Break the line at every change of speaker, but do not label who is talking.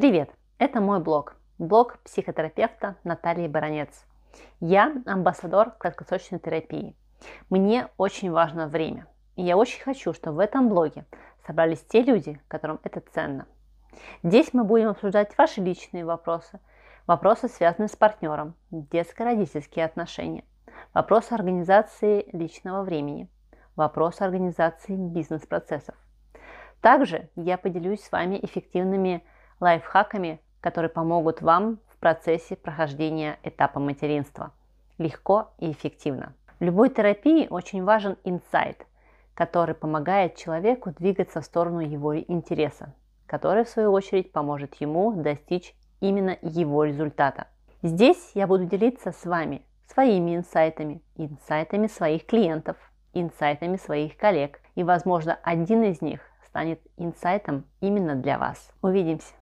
Привет! Это мой блог, блог психотерапевта Натальи Баронец. Я амбассадор краткосрочной терапии. Мне очень важно время. И я очень хочу, чтобы в этом блоге собрались те люди, которым это ценно. Здесь мы будем обсуждать ваши личные вопросы, вопросы, связанные с партнером, детско-родительские отношения, вопросы организации личного времени, вопросы организации бизнес-процессов. Также я поделюсь с вами эффективными лайфхаками, которые помогут вам в процессе прохождения этапа материнства. Легко и эффективно. В любой терапии очень важен инсайт, который помогает человеку двигаться в сторону его интереса, который в свою очередь поможет ему достичь именно его результата. Здесь я буду делиться с вами своими инсайтами, инсайтами своих клиентов, инсайтами своих коллег. И, возможно, один из них станет инсайтом именно для вас. Увидимся!